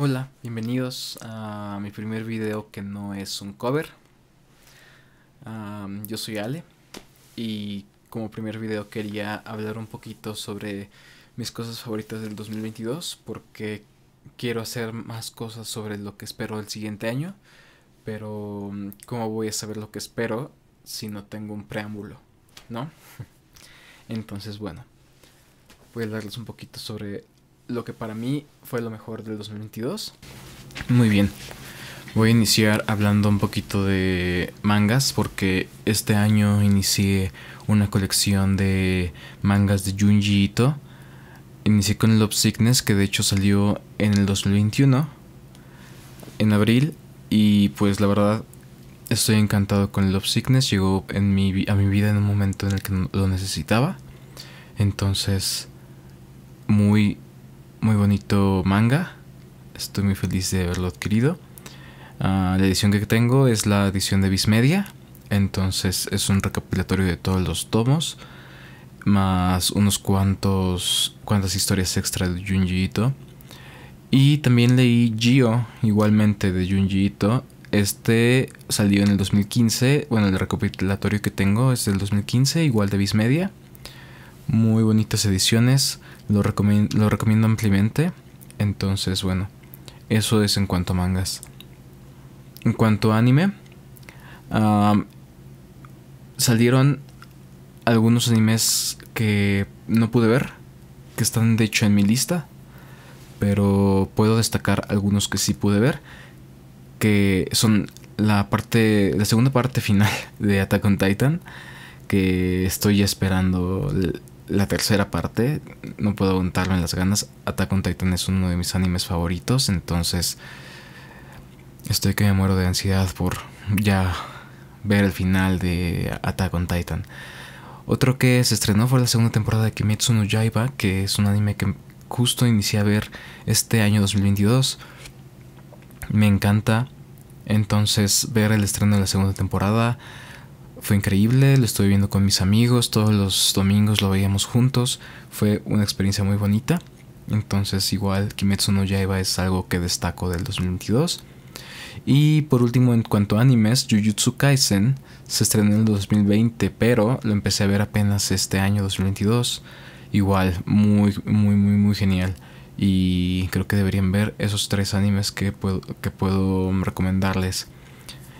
Hola, bienvenidos a mi primer video que no es un cover. yo soy Ale y como primer video quería hablar un poquito sobre mis cosas favoritas del 2022 porque quiero hacer más cosas sobre lo que espero el siguiente año, pero mm, ¿cómo voy a saber lo que espero si no tengo un preámbulo? ¿No? Entonces bueno, voy a hablarles un poquito sobre lo que para mí fue lo mejor del 2022. Muy bien. Voy a iniciar hablando un poquito de mangas porque este año inicié una colección de mangas de Junji Ito. Inicié con Love Sickness que de hecho salió en el 2021, en abril, y pues la verdad estoy encantado con Love Sickness. Llegó en mi, a mi vida en un momento en el que lo necesitaba. Entonces, muy muy bonito manga. Estoy muy feliz de haberlo adquirido. Ah, la edición que tengo es la edición de Bismedia. Entonces es un recapitulatorio de todos los tomos. Más unos cuantos. cuantas historias extra de Junji Ito. Y también leí Gio, igualmente de Junji Ito. Este salió en el 2015. Bueno, el recopilatorio que tengo es del 2015, igual de Bismedia muy bonitas ediciones, lo, recomiendo ampliamente. Entonces, bueno, eso es en cuanto a mangas. En cuanto a anime, salieron algunos animes que no pude ver, que están de hecho en mi lista, pero puedo destacar algunos que sí pude ver, que son la parte la segunda parte final de Attack on Titan que estoy esperando la tercera parte, no puedo aguantarme las ganas. Attack on Titan es uno de mis animes favoritos, entonces estoy que me muero de ansiedad por ya ver el final de Attack on Titan. Otro que se estrenó fue la segunda temporada de Kimetsu no Yaiba, que es un anime que justo inicié a ver este año 2022. Me encanta entonces ver el estreno de la segunda temporada fue increíble, lo estuve viendo con mis amigos, todos los domingos lo veíamos juntos, fue una experiencia muy bonita. Entonces igual Kimetsu no Yaiba es algo que destaco del 2022. Y por último, en cuanto a animes, Jujutsu Kaisen se estrenó en el 2020, pero lo empecé a ver apenas este año 2022. Igual, muy, muy, muy, muy genial. Y creo que deberían ver esos tres animes que que puedo recomendarles.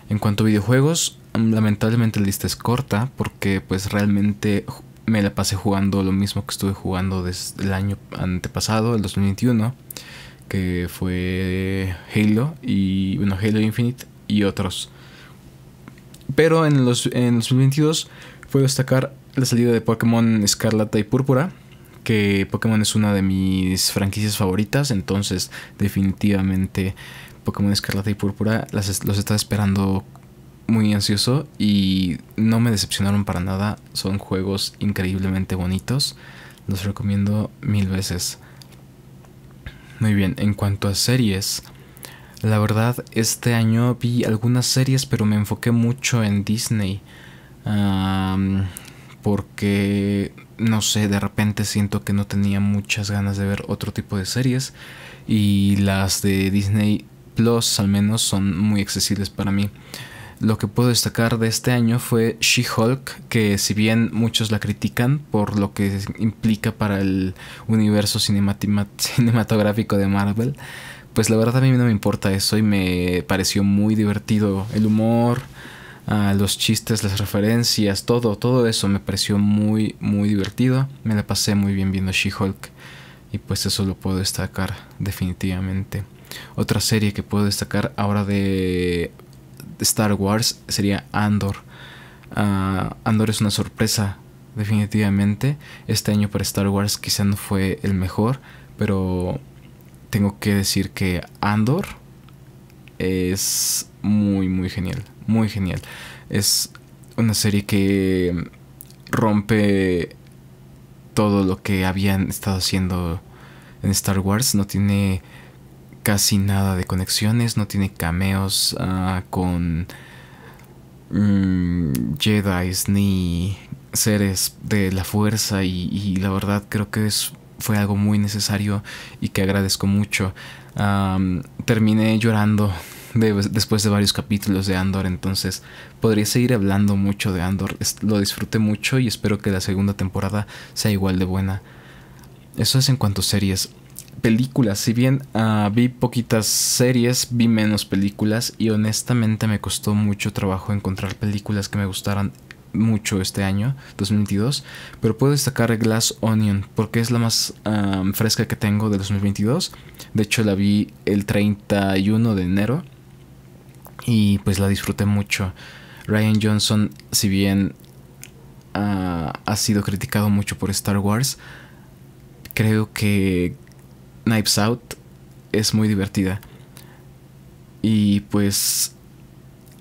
En cuanto a videojuegos, lamentablemente la lista es corta porque pues realmente me la pasé jugando lo mismo que estuve jugando desde el año antepasado, el 2021, que fue Halo y bueno, Halo Infinite y otros. Pero en los 2022 fue destacar la salida de Pokémon Escarlata y Púrpura, que Pokémon es una de mis franquicias favoritas, entonces definitivamente Pokémon Escarlata y Púrpura las, los está esperando muy ansioso y no me decepcionaron para nada. Son juegos increíblemente bonitos. Los recomiendo mil veces. Muy bien, en cuanto a series, la verdad este año vi algunas series pero me enfoqué mucho en Disney. porque, no sé, de repente siento que no tenía muchas ganas de ver otro tipo de series y las de Disney Plus al menos son muy accesibles para mí. Lo que puedo destacar de este año fue She-Hulk, que si bien muchos la critican por lo que implica para el universo cinematográfico de Marvel, pues la verdad a mí no me importa eso y me pareció muy divertido el humor, ah, los chistes, las referencias, todo, todo eso me pareció muy, muy divertido. Me la pasé muy bien viendo She-Hulk y pues eso lo puedo destacar definitivamente. Otra serie que puedo destacar ahora de Star Wars sería Andor. Ah, Andor es una sorpresa, definitivamente. Este año para Star Wars quizá no fue el mejor, pero tengo que decir que Andor es muy, muy genial. Muy genial. Es una serie que rompe todo lo que habían estado haciendo en Star Wars. No tiene casi nada de conexiones, no tiene cameos ah, con mm, Jedi ni seres de la fuerza y, la verdad creo que es, fue algo muy necesario y que agradezco mucho. terminé llorando después de varios capítulos de Andor, entonces podría seguir hablando mucho de Andor. Lo disfruté mucho y espero que la segunda temporada sea igual de buena. Eso es en cuanto a series películas. Si bien ah, vi poquitas series, vi menos películas y honestamente me costó mucho trabajo encontrar películas que me gustaran mucho este año 2022 pero puedo destacar Glass Onion porque es la más ah, fresca que tengo de 2022 de hecho la vi el 31 de enero y pues la disfruté mucho Ryan Johnson si bien ah, ha sido criticado mucho por Star Wars creo que Knives Out es muy divertida. Y pues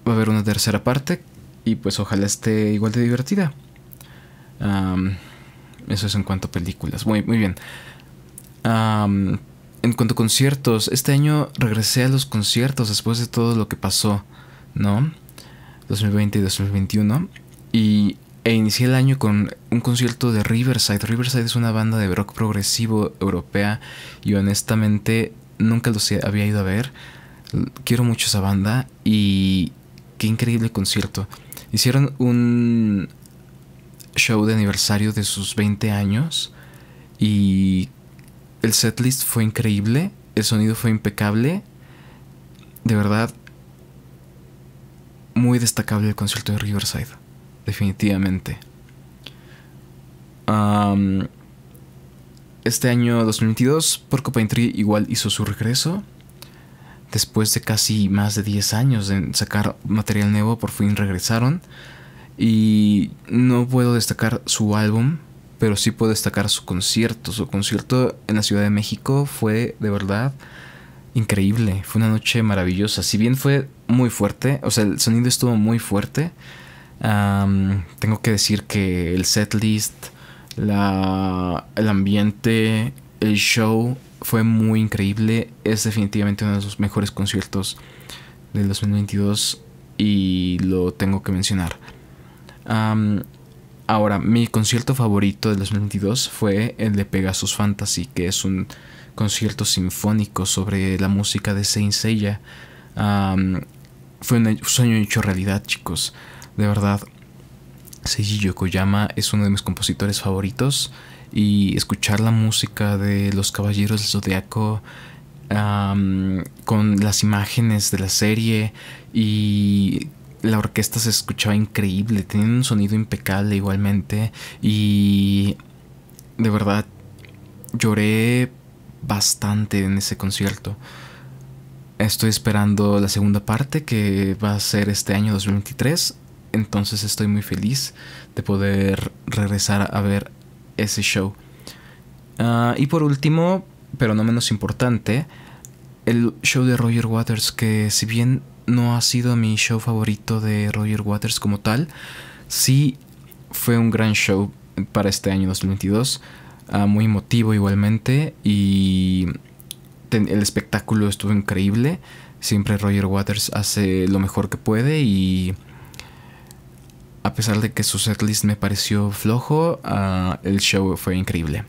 va a haber una tercera parte y pues ojalá esté igual de divertida. eso es en cuanto a películas. Muy, muy bien. en cuanto a conciertos, este año regresé a los conciertos después de todo lo que pasó, ¿no? 2020 y 2021. Y e inicié el año con un concierto de Riverside. Riverside es una banda de rock progresivo europea y honestamente nunca los había ido a ver. Quiero mucho esa banda y qué increíble concierto. Hicieron un show de aniversario de sus 20 años y el setlist fue increíble, el sonido fue impecable. De verdad, muy destacable el concierto de Riverside definitivamente. este año 2022, Porco Paintry igual hizo su regreso. Después de casi más de 10 años de sacar material nuevo, por fin regresaron. Y no puedo destacar su álbum, pero sí puedo destacar su concierto. Su concierto en la Ciudad de México fue de verdad increíble. Fue una noche maravillosa. Si bien fue muy fuerte, o sea, el sonido estuvo muy fuerte tengo que decir que el setlist, la, el ambiente, el show fue muy increíble. Es definitivamente uno de los mejores conciertos del 2022 y lo tengo que mencionar. ahora, mi concierto favorito del 2022 fue el de Pegasus Fantasy, que es un concierto sinfónico sobre la música de Saint Seiya. fue un sueño hecho realidad, chicos. De verdad, Seiji Yokoyama es uno de mis compositores favoritos y escuchar la música de los Caballeros del Zodiaco con las imágenes de la serie y la orquesta se escuchaba increíble, tenía un sonido impecable igualmente y de verdad lloré bastante en ese concierto. Estoy esperando la segunda parte que va a ser este año 2023 entonces estoy muy feliz de poder regresar a ver ese show. Ah, y por último, pero no menos importante, el show de Roger Waters, que si bien no ha sido mi show favorito de Roger Waters como tal, sí fue un gran show para este año 2022, ah, muy emotivo igualmente y el espectáculo estuvo increíble. Siempre Roger Waters hace lo mejor que puede y a pesar de que su setlist me pareció flojo, ah, el show fue increíble.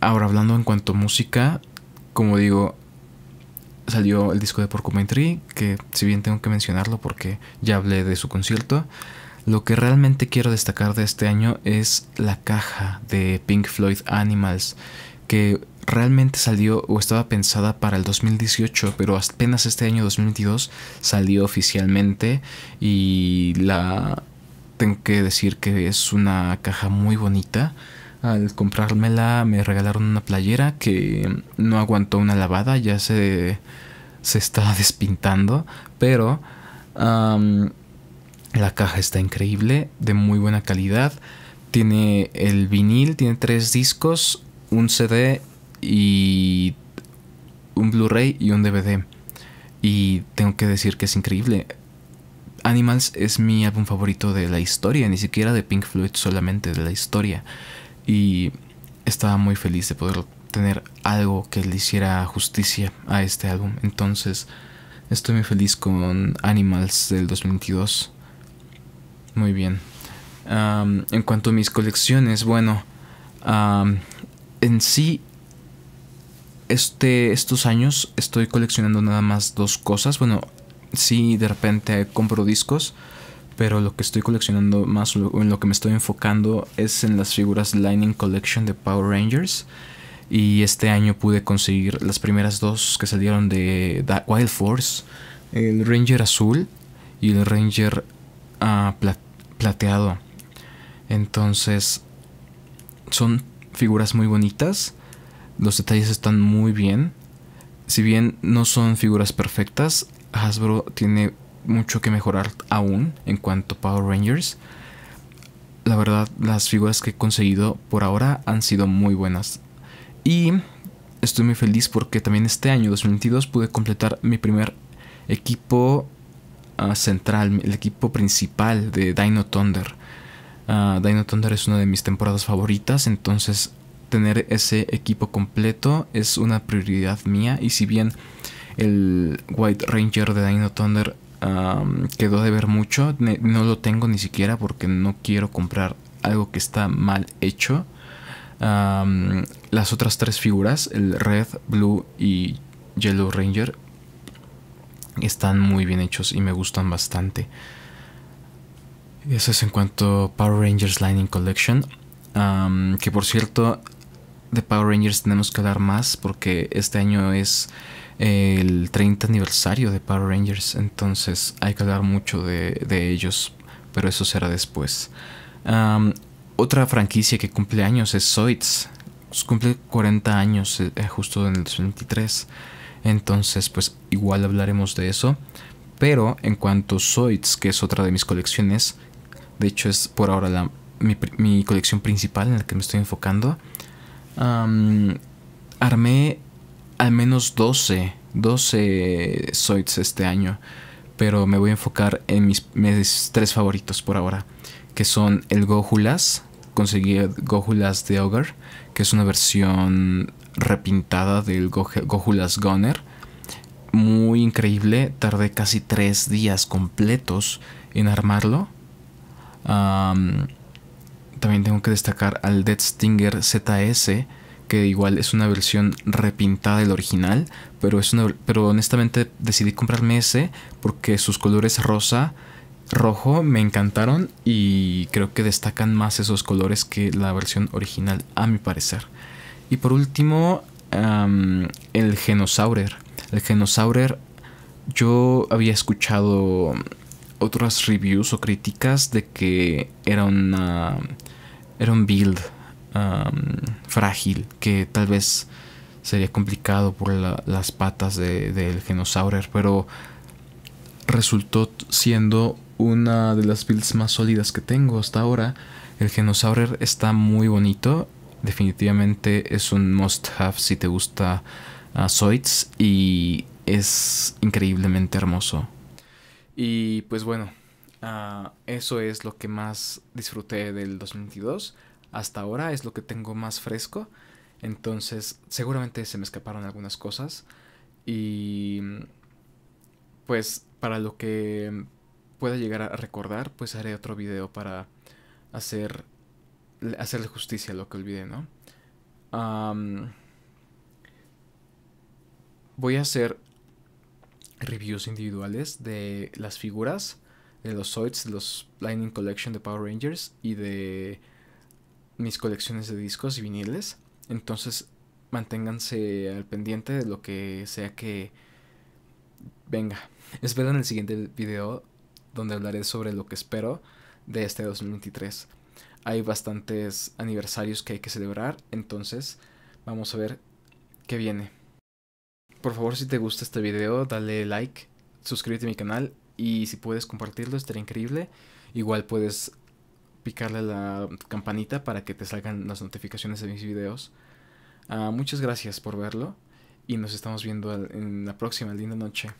Ahora hablando en cuanto a música, como digo, salió el disco de Porcupine Tree, que si bien tengo que mencionarlo porque ya hablé de su concierto, lo que realmente quiero destacar de este año es la caja de Pink Floyd Animals, que realmente salió o estaba pensada para el 2018, pero apenas este año 2022 salió oficialmente y la tengo que decir que es una caja muy bonita. Al comprármela me regalaron una playera que no aguantó una lavada, ya se, se está despintando, pero la caja está increíble, de muy buena calidad. Tiene el vinil, tiene tres discos, un CD y un Blu-ray y un DVD. Y tengo que decir que es increíble. Animals es mi álbum favorito de la historia, ni siquiera de Pink Floyd solamente, de la historia. Y estaba muy feliz de poder tener algo que le hiciera justicia a este álbum. Entonces, estoy muy feliz con Animals del 2022. Muy bien. en cuanto a mis colecciones, bueno, en sí este, estos años estoy coleccionando nada más dos cosas. Bueno, sí, de repente compro discos, pero lo que estoy coleccionando más, en lo que me estoy enfocando es en las figuras Lightning Collection de Power Rangers. Y este año pude conseguir las primeras dos que salieron de Wild Force, el Ranger azul y el Ranger ah, plateado. Entonces, son figuras muy bonitas los detalles están muy bien. Si bien no son figuras perfectas, Hasbro tiene mucho que mejorar aún en cuanto a Power Rangers. La verdad, las figuras que he conseguido por ahora han sido muy buenas. Y estoy muy feliz porque también este año 2022 pude completar mi primer equipo ah, central, el equipo principal de Dino Thunder. Ah, Dino Thunder es una de mis temporadas favoritas, entonces tener ese equipo completo es una prioridad mía. Y si bien el White Ranger de Dino Thunder quedó de ver mucho, no lo tengo ni siquiera porque no quiero comprar algo que está mal hecho. las otras tres figuras, el Red, Blue y Yellow Ranger, están muy bien hechos y me gustan bastante. Eso es en cuanto a Power Rangers Lightning Collection. que por cierto, de Power Rangers tenemos que hablar más porque este año es eh, el 30 aniversario de Power Rangers, entonces hay que hablar mucho de, ellos, pero eso será después. otra franquicia que cumple años es Zoids, pues cumple 40 años eh, eh, justo en el 2023, entonces pues igual hablaremos de eso, pero en cuanto a Zoids, que es otra de mis colecciones, de hecho es por ahora mi, mi colección principal en la que me estoy enfocando, armé al menos 12, 12 Zoids este año, pero me voy a enfocar en mis, tres favoritos por ahora, que son el Gohulas, conseguí el Gohulas de Ogre, que es una versión repintada del Gohulas gunner muy increíble, tardé casi tres días completos en armarlo. También tengo que destacar al Dead Stinger ZS, que igual es una versión repintada del original, pero, pero honestamente decidí comprarme ese porque sus colores rosa, rojo me encantaron y creo que destacan más esos colores que la versión original, a mi parecer. Y por último, el Genosaurer. El Genosaurer yo había escuchado otras reviews o críticas de que era una era un build um, frágil que tal vez sería complicado por las patas del de, Genosaurer, pero resultó siendo una de las builds más sólidas que tengo hasta ahora. El Genosaurer está muy bonito, definitivamente es un must have si te gusta ah, Zoids y es increíblemente hermoso. Y pues bueno, ah, eso es lo que más disfruté del 2022. Hasta ahora es lo que tengo más fresco. Entonces seguramente se me escaparon algunas cosas. Y pues para lo que pueda llegar a recordar, pues haré otro video para hacer hacerle justicia a lo que olvidé, ¿no? voy a hacer reviews individuales de las figuras, de los Zoids, de los Lightning Collection de Power Rangers y de mis colecciones de discos y viniles. Entonces manténganse al pendiente de lo que sea que venga. Espero en el siguiente video donde hablaré sobre lo que espero de este 2023. Hay bastantes aniversarios que hay que celebrar, entonces vamos a ver qué viene. Por favor, si te gusta este video, dale like, suscríbete a mi canal y si puedes compartirlo, estaría increíble. Igual puedes picarle la campanita para que te salgan las notificaciones de mis videos. Ah, muchas gracias por verlo y nos estamos viendo en la próxima linda noche.